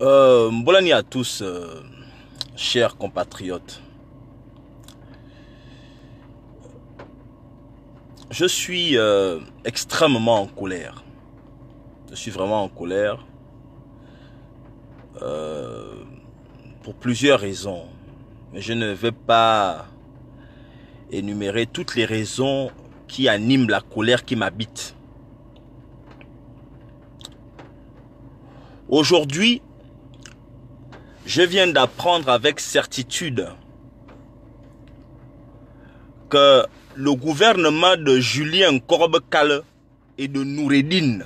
Euh, à tous, euh, chers compatriotes. Je suis euh, extrêmement en colère. Je suis vraiment en colère euh, pour plusieurs raisons. Mais je ne vais pas énumérer toutes les raisons qui animent la colère qui m'habite. Aujourd'hui, je viens d'apprendre avec certitude que le gouvernement de Julien korbe et de Noureddin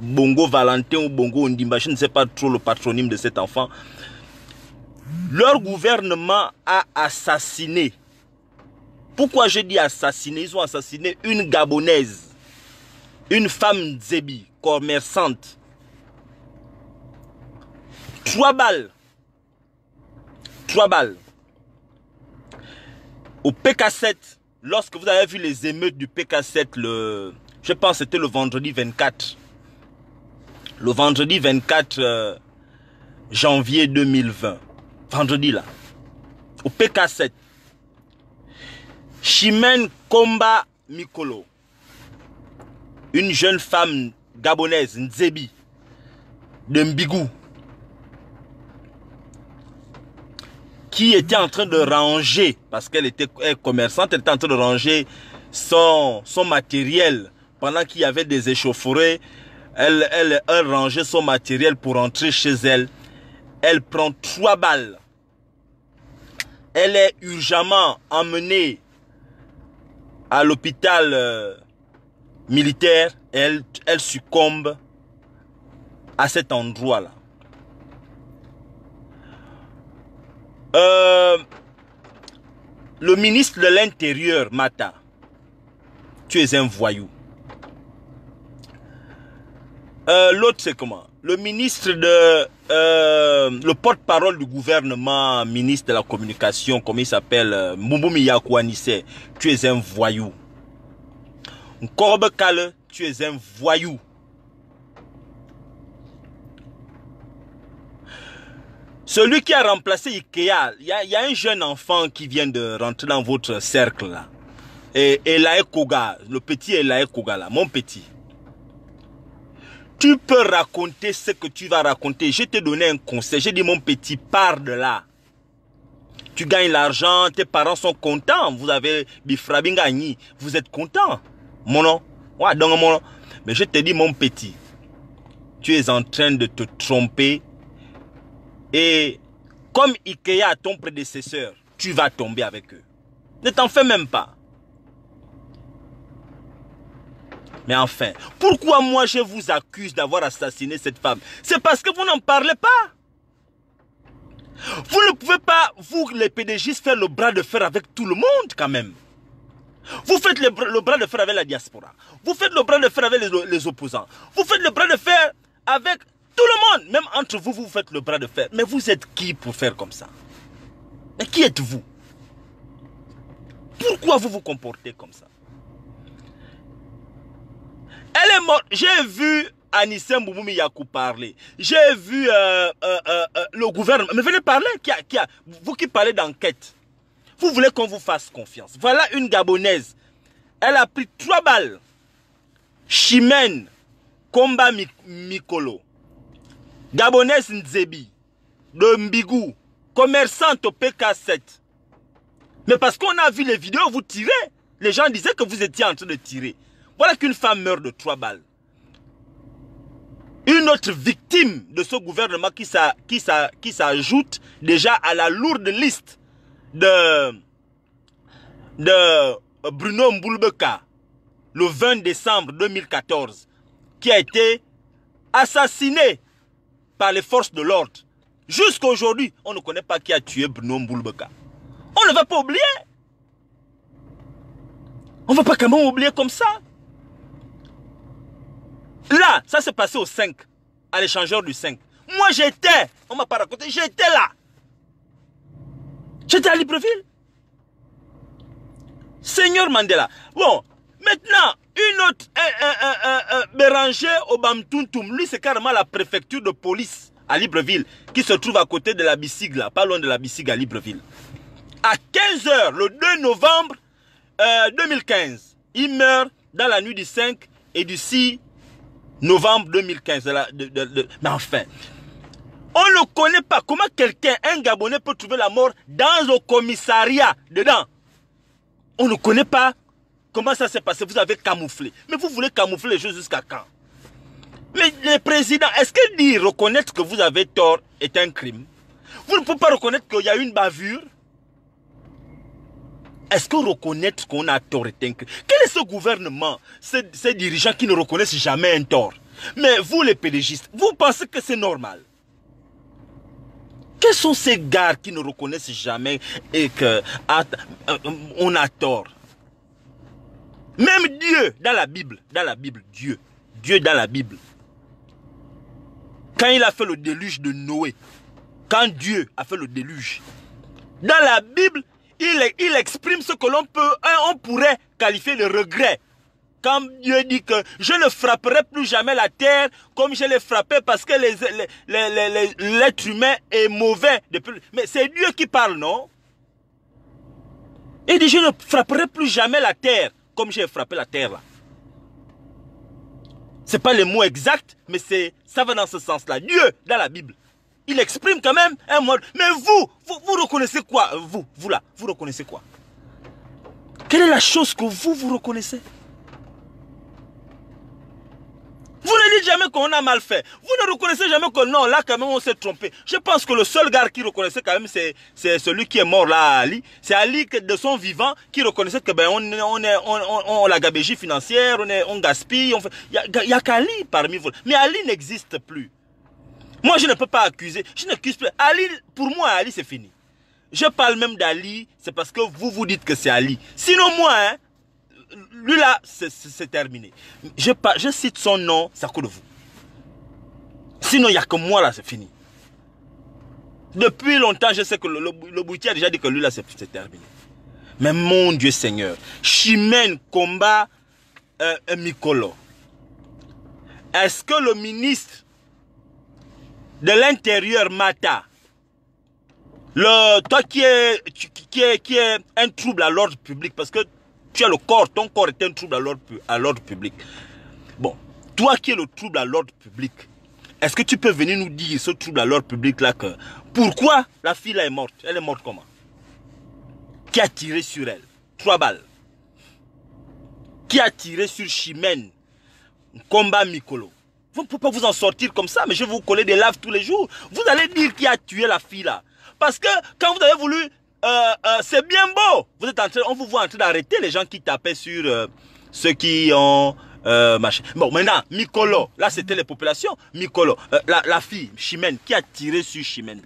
Bongo Valentin ou Bongo Ondimba, je ne sais pas trop le patronyme de cet enfant, leur gouvernement a assassiné. Pourquoi je dis assassiné Ils ont assassiné une Gabonaise, une femme Zébi, commerçante, 3 balles. 3 balles. Au PK7, lorsque vous avez vu les émeutes du PK7, le, je pense que c'était le vendredi 24. Le vendredi 24 euh, janvier 2020. Vendredi là. Au PK7. Chimène Komba Mikolo. Une jeune femme gabonaise, Nzebi, de Mbigou, qui était en train de ranger, parce qu'elle était commerçante, elle était en train de ranger son, son matériel. Pendant qu'il y avait des échauffourées, elle, elle, rangé rangeait son matériel pour rentrer chez elle. Elle prend trois balles. Elle est urgemment emmenée à l'hôpital euh, militaire. Elle, elle succombe à cet endroit-là. Euh, le ministre de l'Intérieur, Mata, tu es un voyou. Euh, l'autre, c'est comment Le ministre de... Euh, le porte-parole du gouvernement, ministre de la communication, comme il s'appelle Moumoumi Yakouanissé, tu es un voyou. Nkorbe Kale, tu es un voyou. Celui qui a remplacé Ikea, il y, a un jeune enfant qui vient de rentrer dans votre cercle là. Et Elae Koga, le petit Elae Koga là, mon petit. Tu peux raconter ce que tu vas raconter. Je te donné un conseil. J'ai dit mon petit, pars de là. Tu gagnes l'argent, tes parents sont contents. Vous avez Bifrabingani. Vous êtes content. Mon nom. Ouais, donc mon nom. Mais je te dis mon petit, tu es en train de te tromper et comme Ikea, ton prédécesseur, tu vas tomber avec eux. Ne t'en fais même pas. Mais enfin, pourquoi moi je vous accuse d'avoir assassiné cette femme C'est parce que vous n'en parlez pas. Vous ne pouvez pas, vous les pédégistes, faire le bras de fer avec tout le monde quand même. Vous faites le, bras de fer avec la diaspora. Vous faites le bras de fer avec les opposants. Vous faites le bras de fer avec tout le monde, même entre vous, vous faites le bras de fer. Mais vous êtes qui pour faire comme ça Mais qui êtes-vous Pourquoi vous vous comportez comme ça Elle est morte. J'ai vu Anissem Boumoumi Yakou parler. J'ai vu euh, euh, euh, le gouvernement. Mais venez parler. Qui a, vous qui parlez d'enquête, vous voulez qu'on vous fasse confiance. Voilà une Gabonaise. Elle a pris trois balles. Chimène, combat Mikolo. Gabonaise Ndzebi de Mbigou, commerçante au PK7. Mais parce qu'on a vu les vidéos, vous tirez. Les gens disaient que vous étiez en train de tirer. Voilà qu'une femme meurt de trois balles. Une autre victime de ce gouvernement qui s'ajoute déjà à la lourde liste de, de Bruno Mboulbeka le 20 décembre 2014 qui a été assassiné par les forces de l'ordre. Jusqu'à aujourd'hui, on ne connaît pas qui a tué Bruno Mboulbeka. On ne va pas oublier. On ne va pas comment oublier comme ça. Là, ça s'est passé au 5, à l'échangeur du 5. Moi, j'étais, on m'a pas raconté, j'étais là. J'étais à Libreville. Seigneur Mandela. Bon, maintenant, une autre, euh, Béranger lui c'est carrément la préfecture de police à Libreville, qui se trouve à côté de la Bissigue, là, pas loin de la Bissigue à Libreville. À 15h, le 2 novembre 2015, euh, il meurt dans la nuit du 5 et du 6 novembre 2015. mais enfin, on ne connaît pas. Comment quelqu'un, un Gabonais, peut trouver la mort dans un commissariat dedans On ne connaît pas Comment ça s'est passé Vous avez camouflé. Mais vous voulez camoufler les choses jusqu'à quand Mais les présidents, est-ce que dire reconnaître que vous avez tort est un crime Vous ne pouvez pas reconnaître qu'il y a une bavure Est-ce que reconnaître qu'on a tort est un crime Quel est ce gouvernement, ces, dirigeants qui ne reconnaissent jamais un tort Mais vous les pédégistes, vous pensez que c'est normal Quels sont ces gars qui ne reconnaissent jamais et que ah, euh, on a tort même Dieu dans la Bible, dans la Bible, Dieu, Dieu dans la Bible. Quand il a fait le déluge de Noé, quand Dieu a fait le déluge, dans la Bible, il, il exprime ce que l'on peut, on pourrait qualifier de regret. Quand Dieu dit que je ne frapperai plus jamais la terre comme je l'ai frappé parce que l'être les, les, les, humain est mauvais. Mais c'est Dieu qui parle, non Il dit je ne frapperai plus jamais la terre j'ai frappé la terre là. C'est pas les mots exacts, mais c'est ça va dans ce sens-là. Dieu, dans la Bible, il exprime quand même un mode. Mais vous, vous reconnaissez quoi Vous, vous là, vous reconnaissez quoi Quelle est la chose que vous, vous reconnaissez vous ne dites jamais qu'on a mal fait. Vous ne reconnaissez jamais que non, là quand même on s'est trompé. Je pense que le seul gars qui reconnaissait quand même, c'est celui qui est mort là, Ali. C'est Ali de son vivant qui reconnaissait que ben on, on on, la gabégie financière, on, est, on gaspille. On fait... Il n'y a, qu'Ali parmi vous. Mais Ali n'existe plus. Moi je ne peux pas accuser. Je n'accuse plus. Ali, pour moi, Ali c'est fini. Je parle même d'Ali, c'est parce que vous vous dites que c'est Ali. Sinon moi, hein, lui là, c'est terminé. Je, je cite son nom, ça à de vous. Sinon, il n'y a que moi là, c'est fini. Depuis longtemps, je sais que le, le, boutier a déjà dit que lui là, c'est terminé. Mais mon Dieu Seigneur, Chimène combat euh, un Micolo. Est-ce que le ministre de l'Intérieur, Mata, le, toi qui est, qui, est, un trouble à l'ordre public, parce que tu as le corps, ton corps est un trouble à l'ordre public. Bon, toi qui es le trouble à l'ordre public, est-ce que tu peux venir nous dire ce trouble à l'ordre public là que pourquoi la fille là est morte Elle est morte comment Qui a tiré sur elle Trois balles. Qui a tiré sur Chimène Combat Mikolo. Vous ne pouvez pas vous en sortir comme ça, mais je vais vous coller des laves tous les jours. Vous allez dire qui a tué la fille là. Parce que quand vous avez voulu euh, euh, c'est bien beau. Vous êtes en train, on vous voit en train d'arrêter les gens qui tapaient sur euh, ceux qui ont machin. Bon, maintenant, Mikolo, là c'était les populations. Mikolo, la, fille, Chimène, qui a tiré sur Chimène.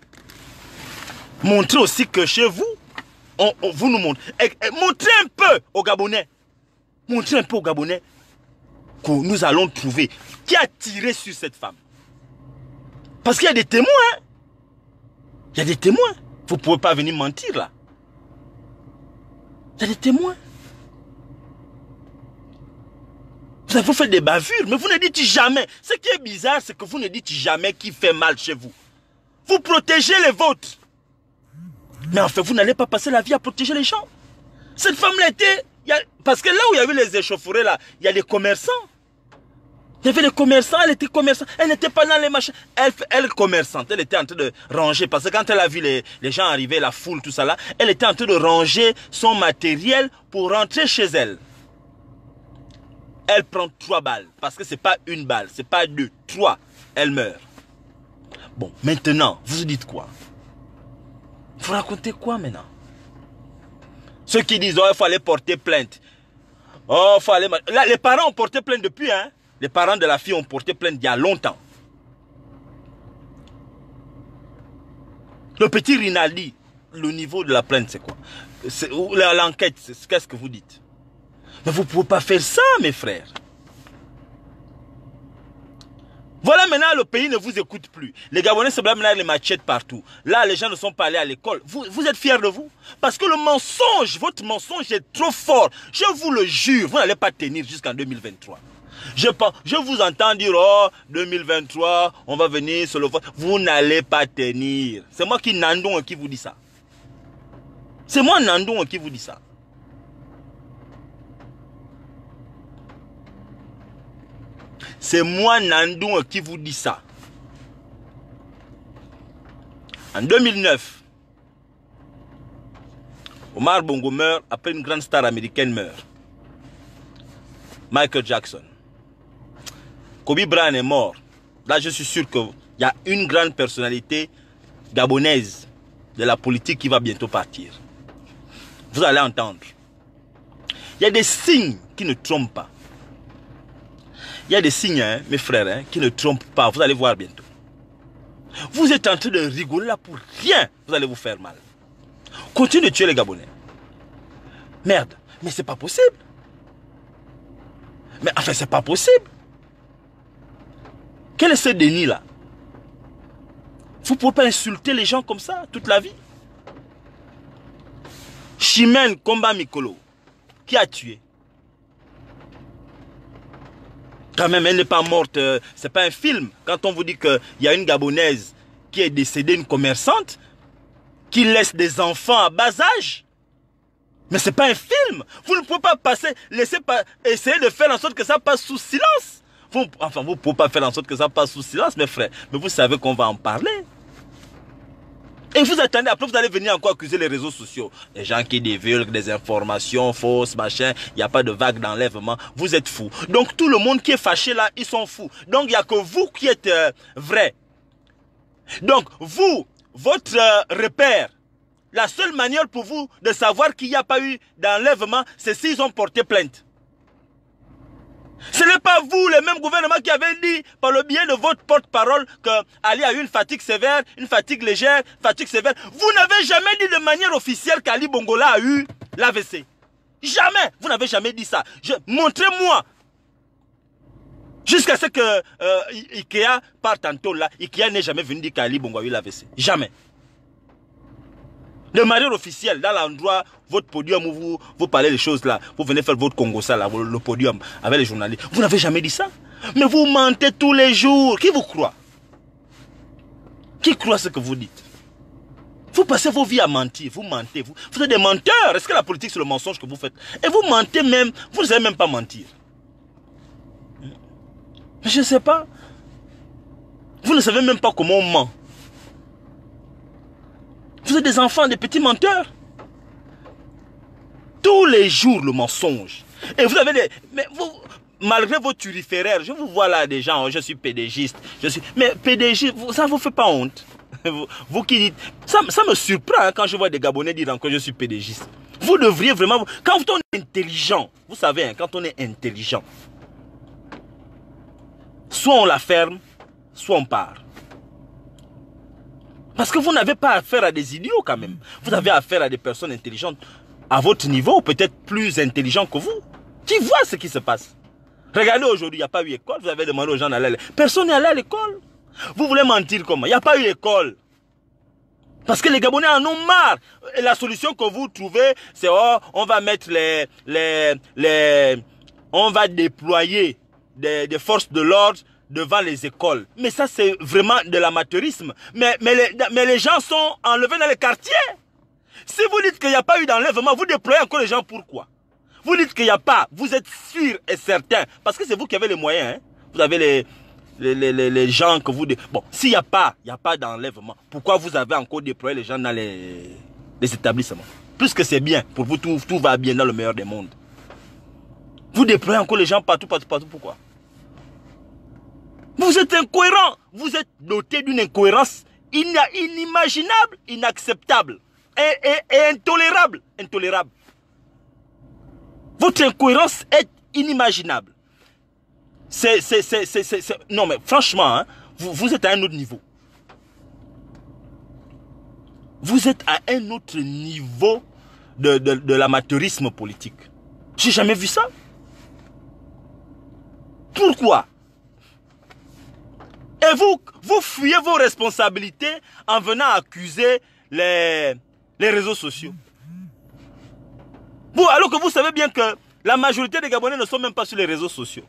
Montrez aussi que chez vous, on, vous nous montre. montrez un peu aux Gabonais. Montrez un peu aux Gabonais que nous allons trouver qui a tiré sur cette femme. Parce qu'il y a des témoins. Hein. Il y a des témoins. Vous ne pouvez pas venir mentir là. Vous des témoins. Vous avez fait des bavures, mais vous ne dites jamais. Ce qui est bizarre, c'est que vous ne dites jamais qui fait mal chez vous. Vous protégez les vôtres. Mais en fait, vous n'allez pas passer la vie à protéger les gens. Cette femme-là était... parce que là où il y a eu les échauffourées, là, il y a des commerçants. Il y avait les commerçants, elle était commerçante, elle n'était pas dans les machins. Elle, elle, commerçante, elle était en train de ranger. Parce que quand elle a vu les, gens arriver, la foule, tout ça là, elle était en train de ranger son matériel pour rentrer chez elle. Elle prend trois balles. Parce que c'est pas une balle, c'est pas deux, trois. Elle meurt. Bon, maintenant, vous dites quoi Vous racontez quoi maintenant Ceux qui disent, oh, il fallait porter plainte. Oh, il fallait... Là, les parents ont porté plainte depuis, hein les parents de la fille ont porté plainte il y a longtemps. Le petit Rinaldi, le niveau de la plainte, c'est quoi L'enquête, qu'est-ce que vous dites Mais vous ne pouvez pas faire ça, mes frères. Voilà maintenant, le pays ne vous écoute plus. Les Gabonais se blâment les machettes partout. Là, les gens ne sont pas allés à l'école. Vous, vous êtes fiers de vous Parce que le mensonge, votre mensonge est trop fort. Je vous le jure, vous n'allez pas tenir jusqu'en 2023. Je, je vous entends dire, oh, 2023, on va venir sur le Vous n'allez pas tenir. C'est moi qui Nandon qui vous dit ça. C'est moi Nandon qui vous dit ça. C'est moi Nandon qui vous dit ça. En 2009, Omar Bongo meurt après une grande star américaine meurt. Michael Jackson. Kobe Bryant est mort. Là, je suis sûr qu'il y a une grande personnalité gabonaise de la politique qui va bientôt partir. Vous allez entendre. Il y a des signes qui ne trompent pas. Il y a des signes, hein, mes frères, hein, qui ne trompent pas. Vous allez voir bientôt. Vous êtes en train de rigoler là pour rien. Vous allez vous faire mal. Continuez de tuer les Gabonais. Merde, mais c'est pas possible. Mais enfin, c'est pas possible. Quel est ce déni-là Vous ne pouvez pas insulter les gens comme ça toute la vie. Chimène Komba Mikolo, qui a tué Quand même, elle n'est pas morte. Euh, c'est pas un film. Quand on vous dit qu'il y a une Gabonaise qui est décédée, une commerçante, qui laisse des enfants à bas âge. Mais ce n'est pas un film. Vous ne pouvez pas passer, laisser, essayer de faire en sorte que ça passe sous silence. Vous, enfin, vous ne pouvez pas faire en sorte que ça passe sous silence, mes frères. Mais vous savez qu'on va en parler. Et vous attendez, après vous allez venir encore accuser les réseaux sociaux. Les gens qui divulguent des informations fausses, machin, il n'y a pas de vague d'enlèvement, vous êtes fous. Donc tout le monde qui est fâché là, ils sont fous. Donc il n'y a que vous qui êtes euh, vrai. Donc vous, votre euh, repère, la seule manière pour vous de savoir qu'il n'y a pas eu d'enlèvement, c'est s'ils ont porté plainte. Ce n'est pas vous, le même gouvernement qui avez dit par le biais de votre porte-parole que Ali a eu une fatigue sévère, une fatigue légère, fatigue sévère. Vous n'avez jamais dit de manière officielle qu'Ali Bongola a eu l'AVC. Jamais. Vous n'avez jamais dit ça. Montrez-moi. Jusqu'à ce que euh, Ikea parte en tôle là, Ikea n'est jamais venu dire qu'Ali Bongo a eu l'AVC. Jamais. De manière officielle, dans l'endroit, votre podium où vous, vous parlez des choses là, vous venez faire votre Congo ça là, le podium avec les journalistes. Vous n'avez jamais dit ça. Mais vous mentez tous les jours. Qui vous croit Qui croit ce que vous dites vous passez vos vies à mentir, vous mentez, vous, vous êtes des menteurs. Est-ce que la politique, c'est le mensonge que vous faites Et vous mentez même, vous ne savez même pas mentir. je ne sais pas. Vous ne savez même pas comment on ment des enfants, des petits menteurs. Tous les jours, le mensonge. Et vous avez des... Mais vous, malgré vos turiféraires, je vous vois là des gens, hein, je suis pédégiste, je suis... Mais pédégiste, ça vous fait pas honte. Vous, qui dites... Ça, me surprend hein, quand je vois des Gabonais dire encore je suis pédégiste. Vous devriez vraiment... Quand on est intelligent, vous savez, hein, quand on est intelligent, soit on la ferme, soit on part. Parce que vous n'avez pas affaire à des idiots quand même. Vous avez affaire à des personnes intelligentes à votre niveau, peut-être plus intelligentes que vous, qui voient ce qui se passe. Regardez aujourd'hui, il n'y a pas eu école. Vous avez demandé aux gens d'aller à l'école. Personne n'est allé à l'école. Vous voulez mentir comment Il n'y a pas eu école. Parce que les Gabonais en ont marre. Et la solution que vous trouvez, c'est oh, on va mettre les, les, les, on va déployer des, des forces de l'ordre devant les écoles. Mais ça, c'est vraiment de l'amateurisme. Mais, mais, les, mais les gens sont enlevés dans les quartiers. Si vous dites qu'il n'y a pas eu d'enlèvement, vous déployez encore les gens pourquoi Vous dites qu'il n'y a pas, vous êtes sûr et certain, parce que c'est vous qui avez les moyens. Hein. Vous avez les, les, gens que vous... Bon, s'il n'y a pas, il n'y a pas d'enlèvement, pourquoi vous avez encore déployé les gens dans les, les établissements Puisque c'est bien, pour vous, tout, tout va bien dans le meilleur des mondes. Vous déployez encore les gens partout, partout, partout, pourquoi vous êtes incohérent. Vous êtes doté d'une incohérence inimaginable, inacceptable et, intolérable. Intolérable. Votre incohérence est inimaginable. C'est, Non, mais franchement, hein, vous, êtes à un autre niveau. Vous êtes à un autre niveau de, l'amateurisme politique. J'ai jamais vu ça. Pourquoi et vous, vous fuyez vos responsabilités en venant accuser les, les réseaux sociaux. alors que vous savez bien que la majorité des Gabonais ne sont même pas sur les réseaux sociaux.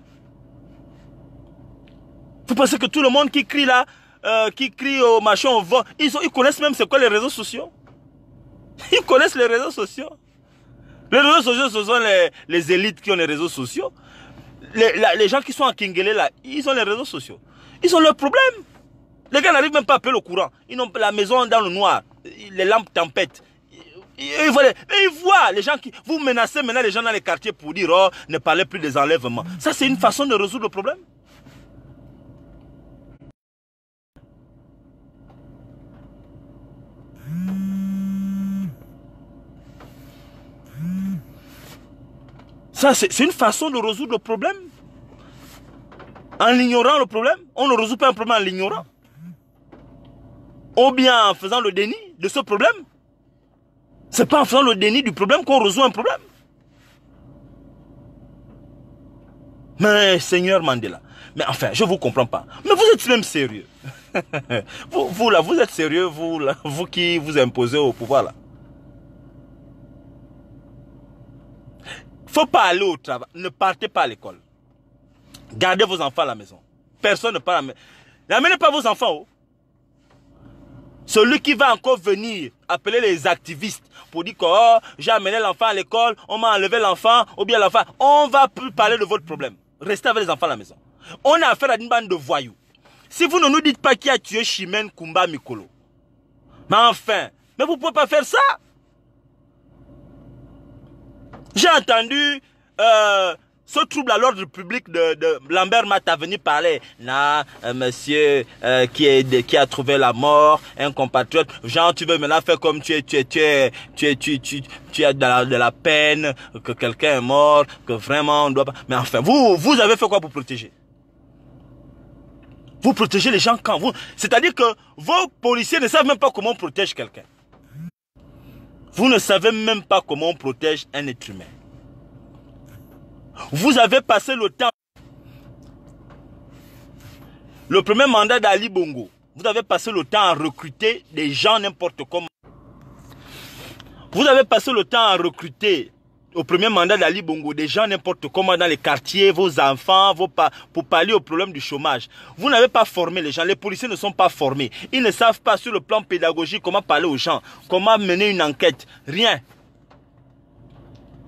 Vous pensez que tout le monde qui crie là, euh, qui crie au machin, au vent, ils, ils connaissent même c'est quoi les réseaux sociaux Ils connaissent les réseaux sociaux. Les réseaux sociaux, ce sont les, élites qui ont les réseaux sociaux. Les, gens qui sont à Kingele là, ils ont les réseaux sociaux. Ils ont leur problème. Les gars n'arrivent même pas à payer au courant. Ils pas la maison dans le noir. Les lampes tempêtent. Ils voient, les, ils voient les gens qui... Vous menacez maintenant les gens dans les quartiers pour dire, oh, ne parlez plus des enlèvements. Ça, c'est une façon de résoudre le problème. Ça, c'est une façon de résoudre le problème en ignorant le problème. On ne résout pas un problème en l'ignorant. Ou bien en faisant le déni de ce problème. C'est pas en faisant le déni du problème qu'on résout un problème. Mais Seigneur Mandela, mais enfin, je vous comprends pas. Mais vous êtes même sérieux. vous, là, vous êtes sérieux, vous là, vous qui vous imposez au pouvoir là. Faut pas aller au travail, ne partez pas à l'école. Gardez vos enfants à la maison. Personne ne parle à la maison. N'amenez pas vos enfants. Oh. Celui qui va encore venir appeler les activistes pour dire que oh, j'ai amené l'enfant à l'école, on m'a enlevé l'enfant, ou bien l'enfant, on va plus parler de votre problème. Restez avec les enfants à la maison. On a affaire à une bande de voyous. Si vous ne nous dites pas qui a tué Chimène Kumba Mikolo. Mais enfin, mais vous ne pouvez pas faire ça. J'ai entendu euh, ce trouble à l'ordre public de, de Lambert m'a venu parler. Là, euh, monsieur euh, qui, est, qui a trouvé la mort, un compatriote. Jean tu veux maintenant faire comme tu es, tu es, tu es, tu es, tu, as de la, de la peine, que quelqu'un est mort, que vraiment on doit pas. Mais enfin, vous, vous avez fait quoi pour protéger Vous protégez les gens quand vous. C'est-à-dire que vos policiers ne savent même pas comment on protège quelqu'un. Vous ne savez même pas comment on protège un être humain. Vous avez passé le temps. Le premier mandat d'Ali Bongo, vous avez passé le temps à recruter des gens n'importe comment. Vous avez passé le temps à recruter au premier mandat d'Ali Bongo, des gens n'importe comment dans les quartiers, vos enfants, vos pas, pour parler au problème du chômage. Vous n'avez pas formé les gens, les policiers ne sont pas formés. Ils ne savent pas sur le plan pédagogique comment parler aux gens, comment mener une enquête, rien.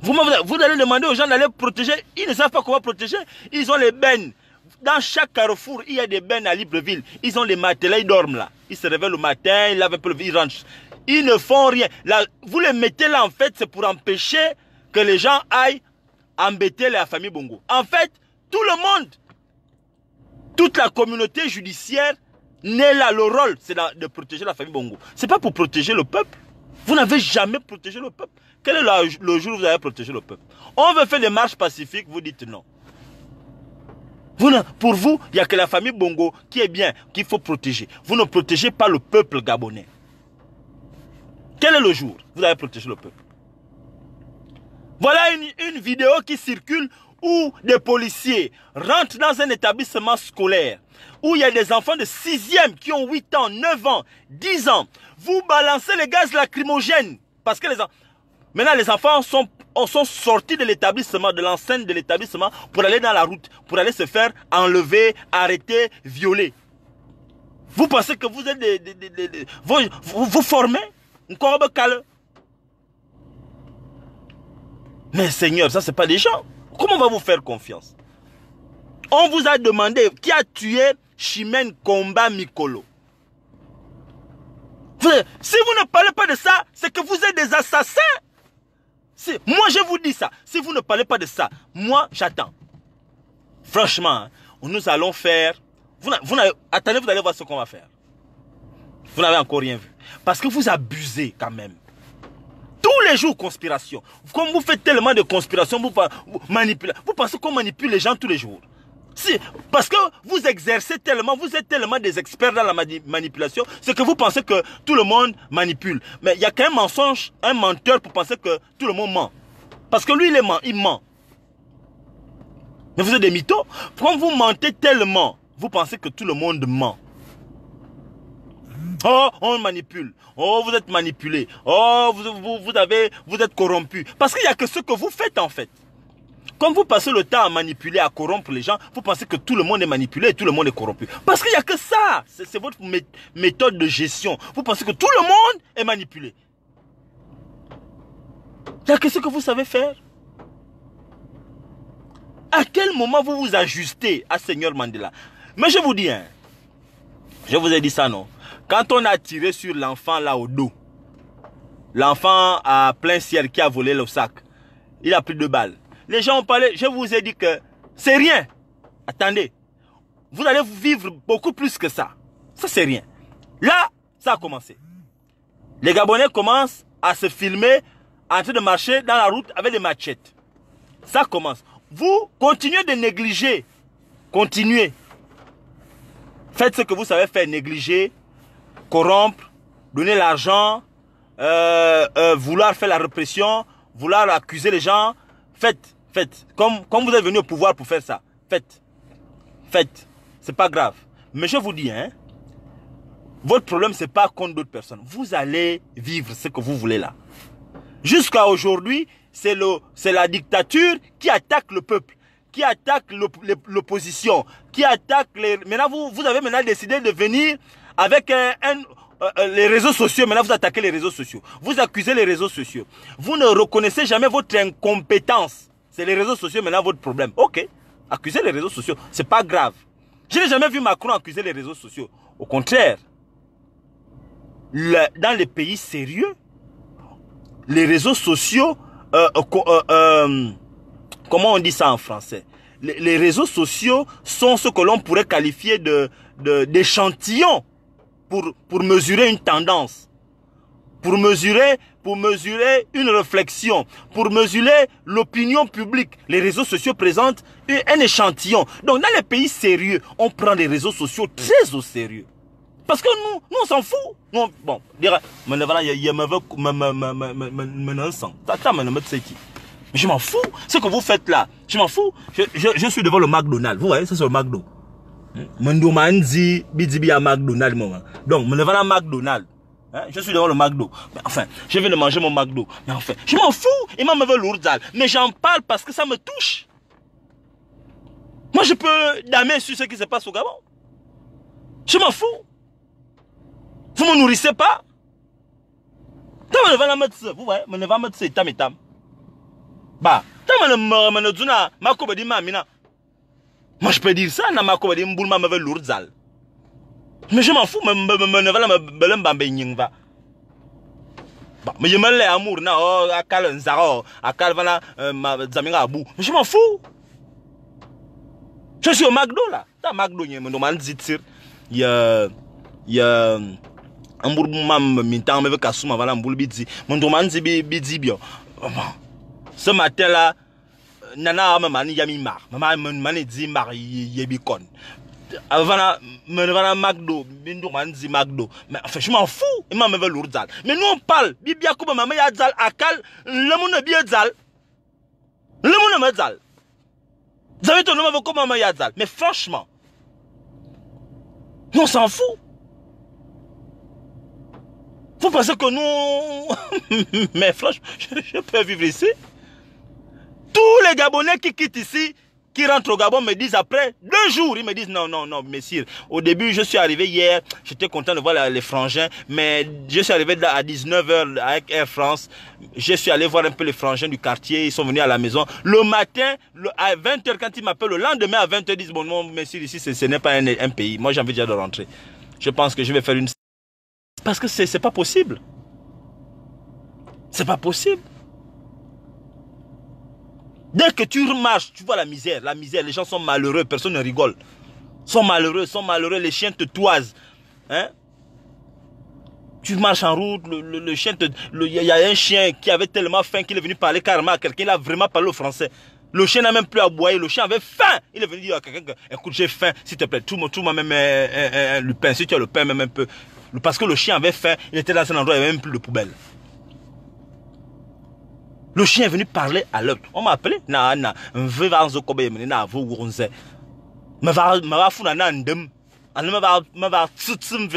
Vous, allez demander aux gens d'aller protéger. Ils ne savent pas comment protéger. Ils ont les bennes. Dans chaque carrefour, il y a des bennes à Libreville. Ils ont les matelas, ils dorment là. Ils se réveillent le matin, ils lavent un peu le ils Ils ne font rien. vous les mettez là, en fait, c'est pour empêcher que les gens aillent embêter la famille Bongo. En fait, tout le monde, toute la communauté judiciaire n'est là. Le rôle, c'est de protéger la famille Bongo. C'est pas pour protéger le peuple. Vous n'avez jamais protégé le peuple. Quel est le jour où vous allez protéger le peuple On veut faire des marches pacifiques, vous dites non. Vous pour vous, il n'y a que la famille Bongo qui est bien, qu'il faut protéger. Vous ne protégez pas le peuple gabonais. Quel est le jour où Vous allez protéger le peuple. Voilà une, une vidéo qui circule où des policiers rentrent dans un établissement scolaire, où il y a des enfants de 6e qui ont 8 ans, 9 ans, 10 ans. Vous balancez les gaz lacrymogènes parce que les enfants... Maintenant, les enfants sont, oh, sont sortis de l'établissement, de l'enceinte de l'établissement, pour aller dans la route, pour aller se faire enlever, arrêter, violer. Vous pensez que vous êtes des... vous, vous, formez une corbe Mais Seigneur, ça, c'est pas des gens. Comment on va vous faire confiance On vous a demandé qui a tué Chimène Komba Mikolo. si vous ne parlez pas de ça, c'est que vous êtes des assassins. Moi, je vous dis ça. Si vous ne parlez pas de ça, moi, j'attends. Franchement, hein, nous allons faire... Vous, attendez, vous allez voir ce qu'on va faire. Vous n'avez encore rien vu. Parce que vous abusez quand même. Tous les jours, conspiration. Comme vous faites tellement de conspiration vous, vous manipulez. Vous pensez qu'on manipule les gens tous les jours. Si, parce que vous exercez tellement, vous êtes tellement des experts dans la manipulation, c'est que vous pensez que tout le monde manipule. Mais il n'y a qu'un mensonge, un menteur pour penser que tout le monde ment. Parce que lui, il ment, il ment. Mais vous êtes des mythos. Quand vous mentez tellement, vous pensez que tout le monde ment. Oh, on manipule. Oh, vous êtes manipulé. Oh, vous, vous, avez, vous êtes corrompu. Parce qu'il n'y a que ce que vous faites en fait. Quand vous passez le temps à manipuler, à corrompre les gens, vous pensez que tout le monde est manipulé et tout le monde est corrompu. Parce qu'il n'y a que ça. C'est votre méthode de gestion. Vous pensez que tout le monde est manipulé. Il n'y a que ce que vous savez faire. À quel moment vous vous ajustez à Seigneur Mandela Mais je vous dis, hein, je vous ai dit ça, non Quand on a tiré sur l'enfant là au dos, l'enfant à plein ciel qui a volé le sac, il a pris deux balles. Les gens ont parlé. Je vous ai dit que c'est rien. Attendez. Vous allez vivre beaucoup plus que ça. Ça, c'est rien. Là, ça a commencé. Les Gabonais commencent à se filmer en train de marcher dans la route avec des machettes. Ça commence. Vous continuez de négliger. Continuez. Faites ce que vous savez faire, négliger, corrompre, donner l'argent, euh, euh, vouloir faire la répression, vouloir accuser les gens. Faites. Faites. Comme, comme vous êtes venu au pouvoir pour faire ça, faites. Faites. C'est pas grave. Mais je vous dis, hein, votre problème, c'est pas contre d'autres personnes. Vous allez vivre ce que vous voulez là. Jusqu'à aujourd'hui, c'est la dictature qui attaque le peuple, qui attaque l'opposition, qui attaque les, maintenant vous, vous avez maintenant décidé de venir avec euh, euh, les réseaux sociaux, maintenant vous attaquez les réseaux sociaux. Vous accusez les réseaux sociaux. Vous ne reconnaissez jamais votre incompétence. C'est les réseaux sociaux maintenant votre problème. Ok, accuser les réseaux sociaux, c'est pas grave. Je n'ai jamais vu Macron accuser les réseaux sociaux. Au contraire, dans les pays sérieux, les réseaux sociaux, euh, euh, euh, comment on dit ça en français les, réseaux sociaux sont ce que l'on pourrait qualifier de d'échantillons pour, pour mesurer une tendance, pour mesurer pour mesurer une réflexion, pour mesurer l'opinion publique. Les réseaux sociaux présentent un échantillon. Donc dans les pays sérieux, on prend les réseaux sociaux très au sérieux. Parce que nous, nous on s'en fout. bon, dire, je m'en fous. Ce que vous faites là, je m'en fous. Je, je, suis devant le McDonald's. Vous voyez, ça c'est le McDo. Hmm? bidibi à McDonald's. Hein. Donc, me devant le McDonald's. Hein? Je suis devant le McDo. Mais enfin, je vais le manger mon McDo. Mais enfin, je m'en fous. Il m'a veut lourdal. Mais j'en parle parce que ça me touche. Moi, je peux damer sur ce qui se passe au Gabon. Je m'en fous. Vous ne me nourrissez pas. Tant je va la mettre, vous voyez, me va mettre, tam et tam. Bah, tant On le duna, ma Moi, je peux dire ça, na ma kobe di mboulma mauvais lourdal. Mais je m'en fous, mais je ne vais pas bah, mais je me lève amour na oh akal nzaro oh, akal vana euh, ma zaminga bou. mais je m'en fous je suis au McDo là ta McDo y euh, euh, me demande zitir ya ya amour mam mintang avec kasuma vana mbul bidzi mon demande zibi bidzi bien ce matin là nana me mani yami mar maman me dit di mar yebi Avana, menevana Magdo, Bindo Manzi Magdo. Mais enfin, je m'en fous. Il m'a même lourd zal. Mais nous, on parle. Bibia Kouba, maman, yadzal akal, le monde bien zal. Le monde me zal. nous ton nom avec maman, yadzal Mais franchement, nous, on s'en fout. Vous pensez que nous, mais franchement, je peux vivre ici? Tous les Gabonais qui quittent ici, qui rentrent au Gabon me disent après deux jours, ils me disent non, non, non, messire. Au début, je suis arrivé hier, j'étais content de voir les frangins, mais je suis arrivé à 19h avec Air France. Je suis allé voir un peu les frangins du quartier, ils sont venus à la maison. Le matin, à 20h, quand ils m'appellent, le lendemain à 20h, ils disent bon, non, messire, ici, ce, n'est pas un, pays. Moi, j'ai envie déjà de rentrer. Je pense que je vais faire une. Parce que c'est pas possible. C'est pas possible. Dès que tu marches, tu vois la misère, la misère. Les gens sont malheureux, personne ne rigole. Ils sont malheureux, sont malheureux, les chiens te toisent. Hein. Tu marches en route, le, chien Il y, a un chien qui avait tellement faim qu'il est venu parler carrément à quelqu'un. Il a vraiment parlé au français. Le chien n'a même plus boire, le chien avait faim. Il est venu dire à quelqu'un, écoute, j'ai faim, s'il te plaît, tout-moi même euh, euh, euh, le pain, si tu as le pain, même un peu. Parce que le chien avait faim, il était dans un endroit, il n'y avait même plus de poubelle. Le chien est venu parler à l'homme. On m'a appelé. Na na, mve va nzo kobe yemene avo wuronze. Me va me va funa na ndem. me va me va tsutsum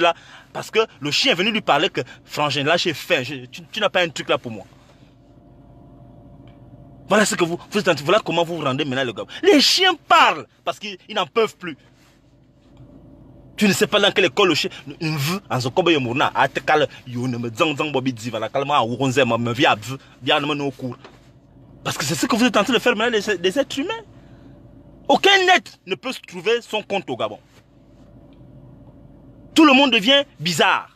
parce que le chien est venu lui parler que frangin là j'ai faim, tu, tu n'as pas un truc là pour moi. Voilà ce que vous vous voilà comment vous vous rendez maintenant le gars. Les chiens parlent parce qu'ils n'en peuvent plus tu ne sais pas dans quelle école je vu en ce ne la bien parce que c'est ce que vous êtes en train de faire maintenant les, êtres humains aucun être ne peut se trouver son compte au Gabon tout le monde devient bizarre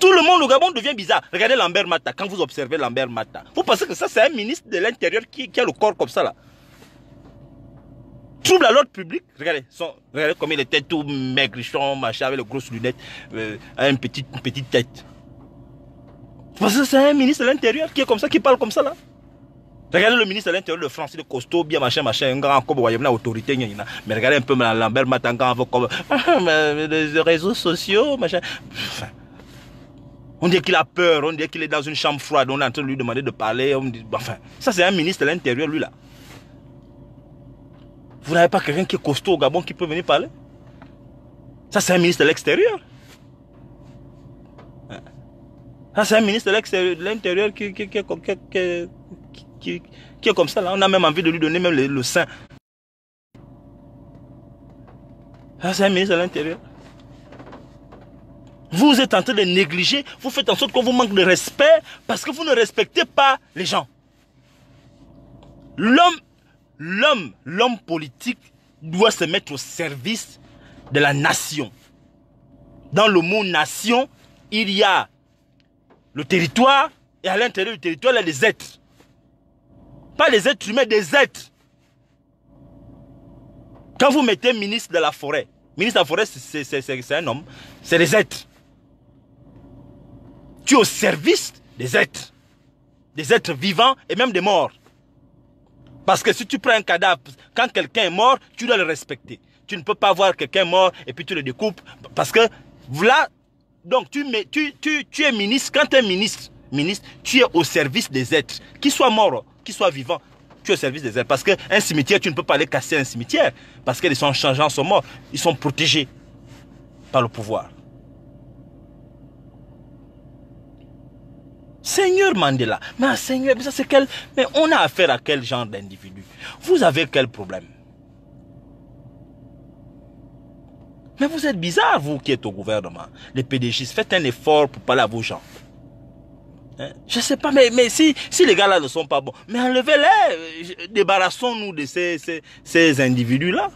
tout le monde au Gabon devient bizarre. Regardez Lambert Mata. Quand vous observez Lambert Mata, vous pensez que ça, c'est un ministre de l'Intérieur qui a le corps comme ça, là trouble à l'autre public. Regardez, son, regardez comme il était tout maigrichon, machin, avec les grosses lunettes, euh, une petite, petite tête. Parce que c'est un ministre de l'Intérieur qui est comme ça, qui parle comme ça là. Regardez le ministre de l'Intérieur, le français, est costaud, bien machin, machin, un grand comme il y a autorité, mais regardez un peu Lambert Matanga, comme les réseaux sociaux, machin. On dit qu'il a peur, on dit qu'il est dans une chambre froide, on est en train de lui demander de parler, on dit, enfin, ça c'est un ministre de l'Intérieur, lui là. Vous n'avez pas quelqu'un qui est costaud au Gabon qui peut venir parler Ça, c'est un ministre de l'extérieur. Hein? Ça, c'est un ministre de l'intérieur qui, qui, est comme ça. On a même envie de lui donner même le, le sein. Ça, c'est un ministre de l'intérieur. Vous êtes en train de négliger, vous faites en sorte qu'on vous manque de respect parce que vous ne respectez pas les gens. L'homme l'homme, l'homme politique doit se mettre au service de la nation. Dans le mot nation, il y a le territoire et à l'intérieur du territoire, il y a les êtres. Pas les êtres humains, des êtres. Quand vous mettez ministre de la forêt, ministre de la forêt, c'est un homme, c'est des êtres. Tu es au service des êtres. Des êtres vivants et même des morts. Parce que si tu prends un cadavre, quand quelqu'un est mort, tu dois le respecter. Tu ne peux pas voir quelqu'un mort et puis tu le découpes. Parce que voilà, donc tu, mets, tu, es ministre. Quand tu es ministre, ministre, tu es au service des êtres, qu'ils soient morts, qu'ils soient vivants tu au service des êtres. Parce qu'un cimetière, tu ne peux pas aller casser un cimetière. Parce que les ils sont morts. Ils sont protégés par le pouvoir. Seigneur Mandela, mais Seigneur, mais on a affaire à quel genre d'individu Vous avez quel problème Mais vous êtes bizarre, vous qui êtes au gouvernement. Les PDG, faites un effort pour parler à vos gens. Je hein? Je sais pas, mais, mais si, si les gars-là ne sont pas bons, mais enlevez-les, euh, débarrassons-nous de ces individus-là.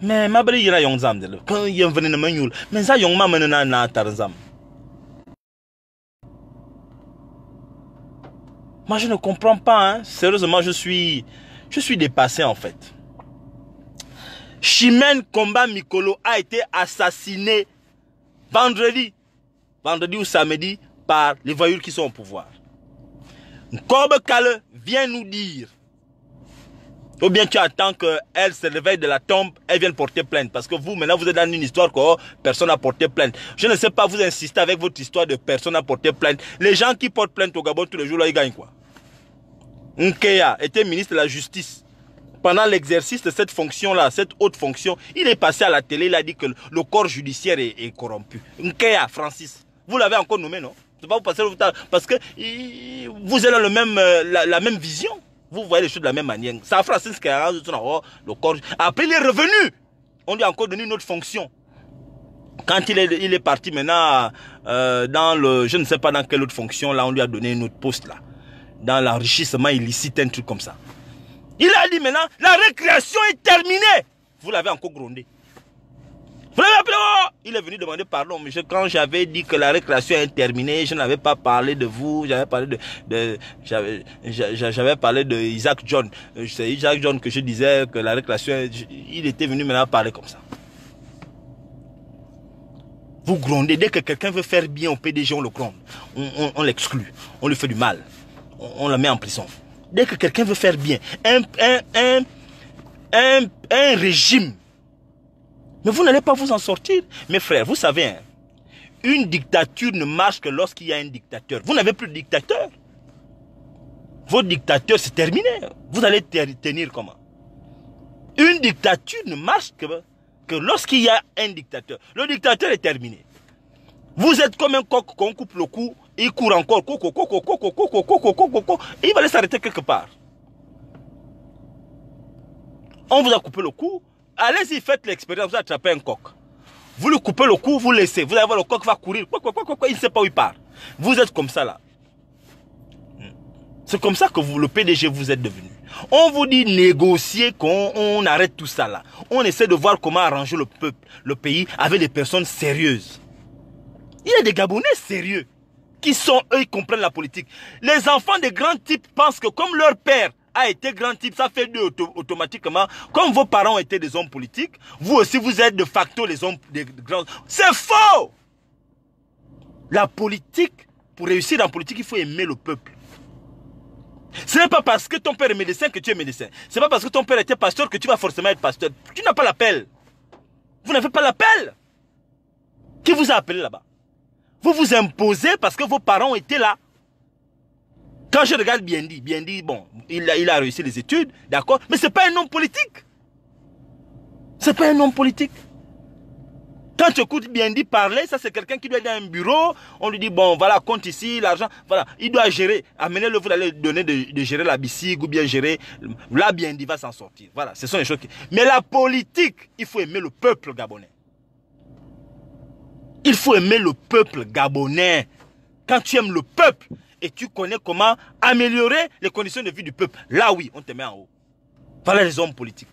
Mais moi je ne comprends pas hein. sérieusement je suis je suis dépassé en fait Chimène Komba Mikolo a été assassiné vendredi vendredi ou samedi par les voyous qui sont au pouvoir Nkobe Kale vient nous dire ou bien tu attends qu'elle se réveille de la tombe, elle vienne porter plainte. Parce que vous, maintenant, vous êtes dans une histoire que oh, personne n'a porté plainte. Je ne sais pas, vous insistez avec votre histoire de personne n'a porté plainte. Les gens qui portent plainte au Gabon tous les jours, là, ils gagnent quoi Nkeya était ministre de la Justice. Pendant l'exercice de cette fonction-là, cette haute fonction, il est passé à la télé, il a dit que le corps judiciaire est, corrompu. Nkeya, Francis, vous l'avez encore nommé, non C'est pas vous passer le temps. Parce que vous avez le même, euh, la même vision. Vous voyez les choses de la même manière. Safra, c'est qu'il a le corps. Après, il est revenu. On lui a encore donné une autre fonction. Quand il est, parti maintenant euh, dans le, je ne sais pas dans quelle autre fonction, là, on lui a donné une autre poste, là. Dans l'enrichissement illicite, un truc comme ça. Il a dit maintenant, la récréation est terminée. Vous l'avez encore grondé. Il est venu demander pardon, mais quand j'avais dit que la récréation est terminée, je n'avais pas parlé de vous, j'avais parlé de, j'avais, parlé de Isaac John. Euh, c'est Isaac John que je disais que la récréation, il était venu maintenant parler comme ça. Vous grondez, dès que quelqu'un veut faire bien au PDG, on le gronde, on, l'exclut, on lui fait du mal, on, on, le met en prison. Dès que quelqu'un veut faire bien, un, un, un, un régime vous n'allez pas vous en sortir. Mes frères, vous savez, hein, une dictature ne marche que lorsqu'il y a un dictateur. Vous n'avez plus de dictateur. Votre dictateur, c'est terminé. Vous allez tenir comment Une dictature ne marche que, lorsqu'il y a un dictateur. Le dictateur est terminé. Vous êtes comme un coq qu'on coupe le cou, il court encore. Coco, Il va aller s'arrêter quelque part. On vous a coupé le cou, Allez-y, faites l'expérience, vous attrapez un coq. Vous lui coupez le cou, vous laissez. Vous allez voir, le coq va courir. Quoi, quoi, quoi, quoi, il ne sait pas où il part. Vous êtes comme ça là. Hmm. C'est comme ça que vous, le PDG, vous êtes devenu. On vous dit négocier qu'on on arrête tout ça là. On essaie de voir comment arranger le peuple, le pays avec des personnes sérieuses. Il y a des Gabonais sérieux qui sont eux, qui comprennent la politique. Les enfants des grands types pensent que comme leur père, a été grand type, ça fait deux automatiquement. Comme vos parents étaient des hommes politiques, vous aussi vous êtes de facto les hommes des grands. C'est faux La politique, pour réussir en politique, il faut aimer le peuple. Ce n'est pas parce que ton père est médecin que tu es médecin. Ce n'est pas parce que ton père était pasteur que tu vas forcément être pasteur. Tu n'as pas l'appel. Vous n'avez pas l'appel. Qui vous a appelé là-bas Vous vous imposez parce que vos parents étaient là. Quand je regarde Biendi, Biendi, bon, il a, réussi les études, d'accord, mais c'est pas un homme politique. C'est pas un homme politique. Quand tu écoutes Biendi parler, ça c'est quelqu'un qui doit être dans un bureau, on lui dit, bon, voilà, compte ici, l'argent, voilà, il doit gérer, amener le vous allez donner de, gérer la bicycle ou bien gérer, là dit va s'en sortir. Voilà, ce sont les choses Mais la politique, il faut aimer le peuple gabonais. Il faut aimer le peuple gabonais. Quand tu aimes le peuple, et tu connais comment améliorer les conditions de vie du peuple. Là, oui, on te met en haut. Voilà les hommes politiques.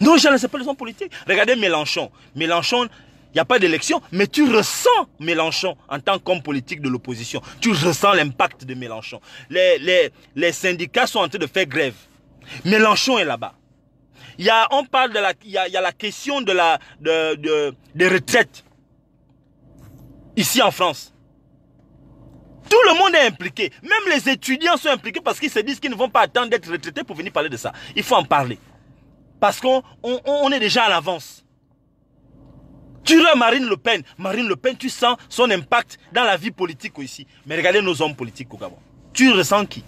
Non, je ne sais pas les hommes politiques. Regardez Mélenchon. Mélenchon, il n'y a pas d'élection, mais tu ressens Mélenchon en tant qu'homme politique de l'opposition. Tu ressens l'impact de Mélenchon. Les, les, syndicats sont en train de faire grève. Mélenchon est là-bas. Il y a, on parle de la, y a, la question de la, des retraites ici en France le monde est impliqué. Même les étudiants sont impliqués parce qu'ils se disent qu'ils ne vont pas attendre d'être retraités pour venir parler de ça. Il faut en parler. Parce qu'on on, est déjà à l'avance. Tu vois Marine Le Pen. Marine Le Pen, tu sens son impact dans la vie politique ici. Mais regardez nos hommes politiques au Gabon. Tu ressens qui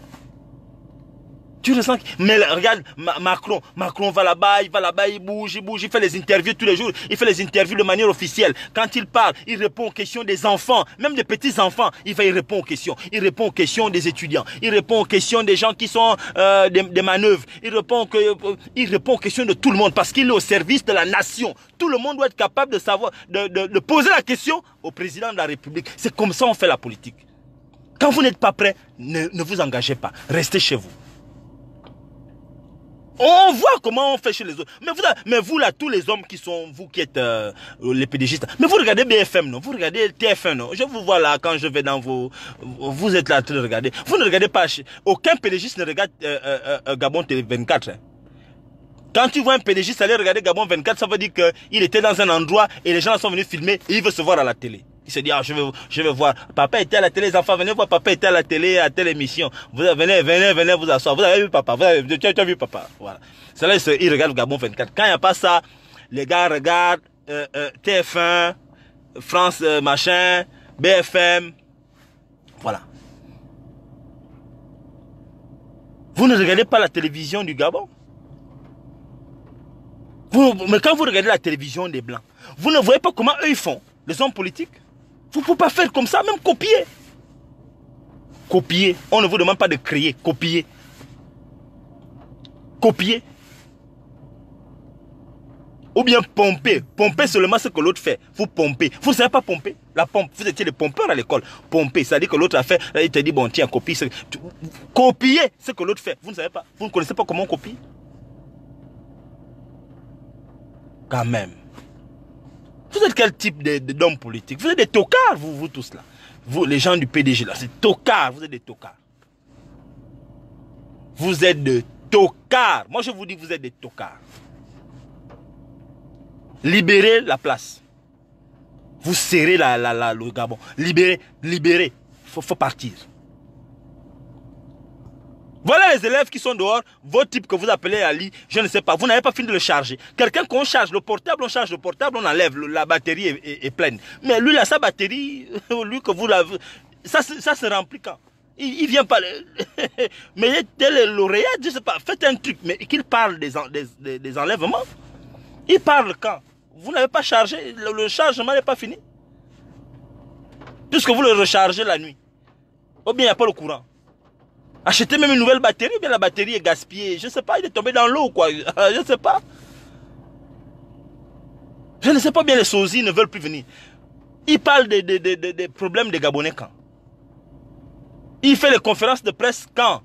tu ressens. Mais regarde, Macron, Macron va là-bas, il va là-bas, il bouge, il bouge, il fait les interviews tous les jours, il fait les interviews de manière officielle. Quand il parle, il répond aux questions des enfants, même des petits-enfants, il va répond aux questions. Il répond aux questions des étudiants, il répond aux questions des gens qui sont euh, des, manœuvres, il répond, que, euh, répond aux questions de tout le monde parce qu'il est au service de la nation. Tout le monde doit être capable de savoir, de, poser la question au président de la République. C'est comme ça on fait la politique. Quand vous n'êtes pas prêt, ne vous engagez pas. Restez chez vous. On voit comment on fait chez les autres. Mais vous, mais vous là, tous les hommes qui sont, vous qui êtes euh, les pédégistes, mais vous regardez BFM, non Vous regardez TF1, non Je vous vois là quand je vais dans vos... Vous êtes là tout regardez. Vous ne regardez pas... chez... Aucun pédégiste ne regarde euh, euh, Gabon TV 24. Hein. Quand tu vois un pédégiste aller regarder Gabon 24, ça veut dire qu'il était dans un endroit et les gens sont venus filmer et il veut se voir à la télé. Il se dit, ah, je vais, je voir. Papa était à la télé, les enfants, venez voir, papa était à la télé, à telle émission. Vous, venez, venez, venez vous asseoir. Vous avez vu papa, vous avez vu, tu, as vu papa. Voilà. C'est là, il regarde Gabon 24. Quand il n'y a pas ça, les gars regardent, euh, euh, TF1, France, euh, machin, BFM. Voilà. Vous ne regardez pas la télévision du Gabon. mais quand vous regardez la télévision des Blancs, vous ne voyez pas comment eux ils font, les hommes politiques. Vous ne pouvez pas faire comme ça, même copier. Copier. On ne vous demande pas de créer, copier. Copier. Ou bien pomper. Pomper seulement ce que l'autre fait. Vous pompez. Vous ne savez pas pomper. La pompe. Vous étiez des pompeurs à l'école. Pomper. ça dit que l'autre a fait. Là, euh, il te dit, bon, tiens, copie. Copier ce que l'autre fait. Vous ne savez pas. Vous ne connaissez pas comment on copie. Quand même. Vous êtes quel type d'homme politique Vous êtes des tocards, vous, vous tous là. Vous, les gens du PDG là, c'est tocards, vous êtes des tocards. Vous êtes des tocards. Moi, je vous dis, vous êtes des tocards. Libérez la place. Vous serrez la, la, le Gabon. Libérez, libérez. faut partir. Voilà les élèves qui sont dehors, vos types que vous appelez Ali, je ne sais pas, vous n'avez pas fini de le charger. Quelqu'un qu'on charge le portable, on charge le portable, on enlève, la batterie est, pleine. Mais lui, il a sa batterie, lui que vous l'avez, ça, ça se remplit quand il, vient pas. mais tel est lauréat, je sais pas, faites un truc, mais qu'il parle des, enlèvements. Il parle quand Vous n'avez pas chargé, le, chargement n'est pas fini. Puisque vous le rechargez la nuit. Ou bien il n'y a pas le courant acheter même une nouvelle batterie ou bien la batterie est gaspillée. Je ne sais pas, il est tombé dans l'eau quoi. je ne sais pas. Je ne sais pas bien, les sosies ne veulent plus venir. Il parle des, problèmes des Gabonais quand Il fait les conférences de presse quand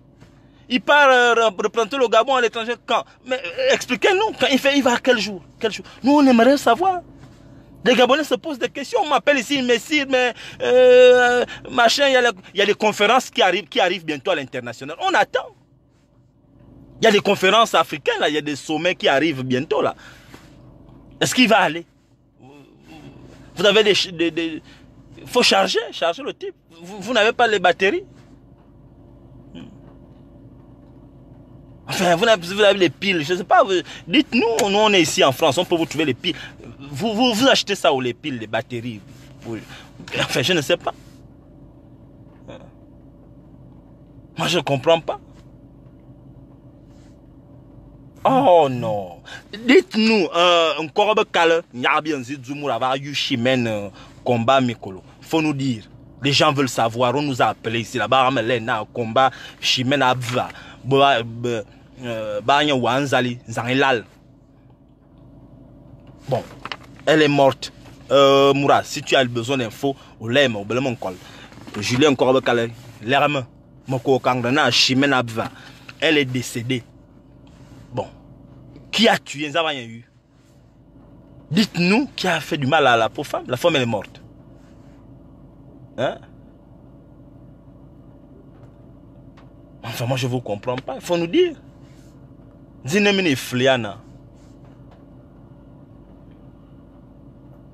Il part euh, représenter le Gabon à l'étranger quand Mais euh, expliquez-nous, quand il fait, il va quel jour, quel jour Nous, on aimerait savoir. Les Gabonais se posent des questions. On m'appelle ici, Messire, mais euh, machin, il y, a des conférences qui arrivent, qui arrivent bientôt à l'international. On attend. Il y a des conférences africaines, là, il y a des sommets qui arrivent bientôt. là. Est-ce qu'il va aller Vous avez des... Il faut charger, charger le type. vous n'avez pas les batteries. vous avez, les piles, je ne sais pas. Dites-nous, nous on est ici en France, on peut vous trouver les piles. Vous, vous, achetez ça ou les piles, les batteries. enfin, je ne sais pas. Moi, je ne comprends pas. Oh non. Dites-nous, un euh, corbe cale, va Yushimène euh, combat Mikolo. Faut nous dire. Les gens veulent savoir. On nous a appelés ici là-bas. Amelena, combat, Chimène Abva. Euh, Banya Wanzali, Zanilal. Bon, elle est morte. Euh, Moura, si tu as besoin d'infos, ou l'aime, ou belem encore. Julien Korbekale, l'herme, Moko Kangana, Chimène Abva. Elle est décédée. Bon, qui a tué Nzavanya eu Dites-nous qui a fait du mal à la pauvre femme. La femme, elle est morte. Hein Enfin, moi, je ne vous comprends pas. Il faut nous dire.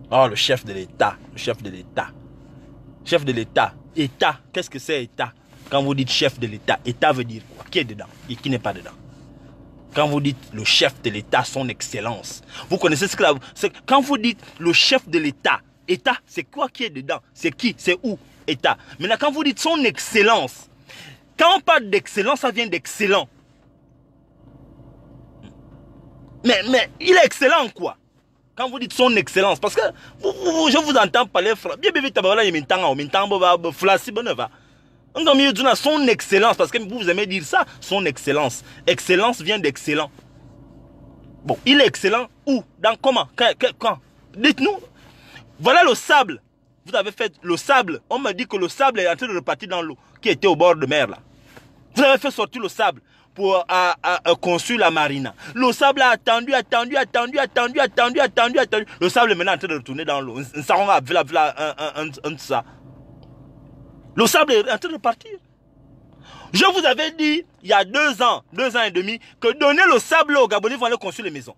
Oh, le chef de l'État. Le chef de l'État. Chef de l'État. État. Qu'est-ce que c'est État Quand vous dites chef de l'État, État veut dire quoi Qui est dedans et qui n'est pas dedans quand vous dites le chef de l'État, son excellence, vous connaissez ce que c'est Quand vous dites le chef de l'État, État, c'est quoi qui est dedans C'est qui C'est où État. Maintenant, quand vous dites son excellence, quand on parle d'excellence, ça vient d'excellent. Mais, il est excellent, quoi. Quand vous dites son excellence, parce que je vous entends parler bien bien vite il son excellence parce que vous aimez dire ça, son excellence. Excellence vient d'excellent. Bon, il est excellent où Dans comment Quand, quand Dites-nous. Voilà le sable. Vous avez fait le sable. On m'a dit que le sable est en train de repartir dans l'eau qui était au bord de mer là. Vous avez fait sortir le sable pour, construire la marina. Le sable a attendu, attendu, attendu, attendu, attendu, attendu, attendu. Le sable est maintenant en train de retourner dans l'eau. Le sable est en train de partir. Je vous avais dit, il y a deux ans, deux ans et demi, que donner le sable aux Gabonais, vont aller construire les maisons.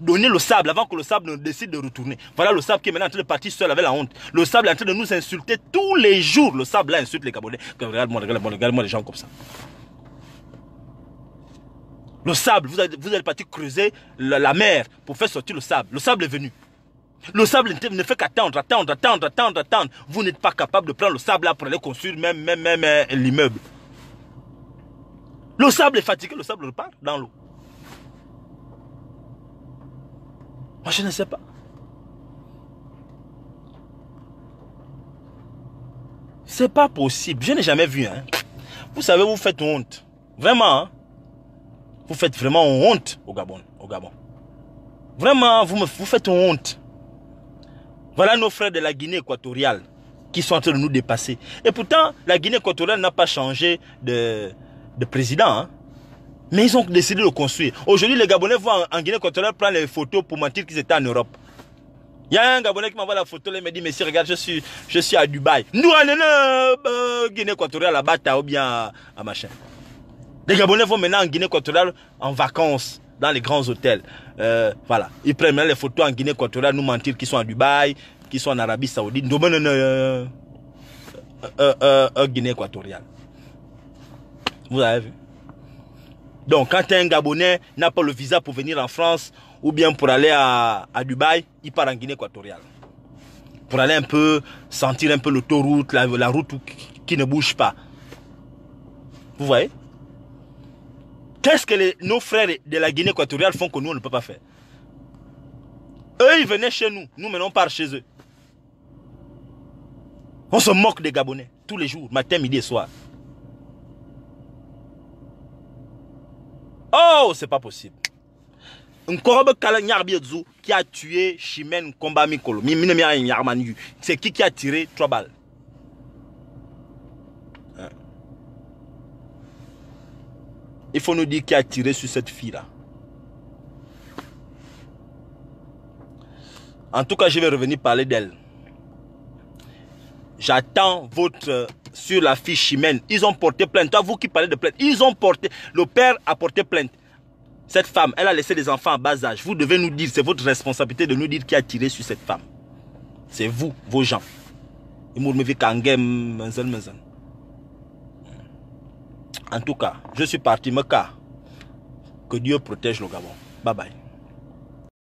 Donner le sable avant que le sable ne décide de retourner. Voilà le sable qui est maintenant en train de partir seul avec la honte. Le sable est en train de nous insulter tous les jours. Le sable là insulte les Gabonais. Regarde-moi, regarde-moi, regarde-moi les gens comme ça. Le sable, vous allez, vous partir creuser la, mer pour faire sortir le sable. Le sable est venu. Le sable ne fait qu'attendre, attendre, attendre, attendre, attendre. Vous n'êtes pas capable de prendre le sable là pour aller construire même, l'immeuble. Le sable est fatigué, le sable repart dans l'eau. Moi, je ne sais pas. C'est pas possible. Je n'ai jamais vu. Hein. Vous savez, vous faites honte. Vraiment. Hein. Vous faites vraiment honte au Gabon. Au Gabon. Vraiment, vous, vous faites honte. Voilà nos frères de la Guinée équatoriale qui sont en train de nous dépasser. Et pourtant, la Guinée équatoriale n'a pas changé de, président. Hein. Mais ils ont décidé de construire. Aujourd'hui, les Gabonais vont en, Guinée équatoriale prendre les photos pour mentir qu'ils étaient en Europe. Il y a un Gabonais qui m'envoie la photo, et il me dit, monsieur, regarde, je suis, je suis à Dubaï. Nous, allons euh, Guinée équatoriale, à Bata ou bien à machin. Les Gabonais vont maintenant en Guinée équatoriale en vacances dans les grands hôtels. Euh, voilà. Ils prennent les photos en Guinée équatoriale, nous mentir qu'ils sont à Dubaï, qu'ils sont en Arabie Saoudite. Nous non en Guinée équatoriale. Vous avez vu Donc, quand un Gabonais n'a pas le visa pour venir en France ou bien pour aller à, Dubaï, il part en Guinée équatoriale. Pour aller un peu, sentir un peu l'autoroute, la route qui ne bouge pas. Vous voyez Qu'est-ce que nos frères de la Guinée équatoriale font que nous, on ne peut pas faire Eux, ils venaient chez nous. Nous, maintenant, on part chez eux. On se moque des Gabonais. Tous les jours, matin, midi et soir. Oh, c'est pas possible. Un corbeau qui a tué Chimène Kombamikolo. C'est qui qui a tiré trois balles Il faut nous dire qui a tiré sur cette fille-là. En tout cas, je vais revenir parler d'elle. J'attends votre euh, sur la fille Chimène. Ils ont porté plainte. Toi, vous qui parlez de plainte, ils ont porté. Le père a porté plainte. Cette femme, elle a laissé des enfants à bas âge. Vous devez nous dire, c'est votre responsabilité de nous dire qui a tiré sur cette femme. C'est vous, vos gens. En tout cas, je suis parti me cas. Que Dieu protège le Gabon. Bye bye.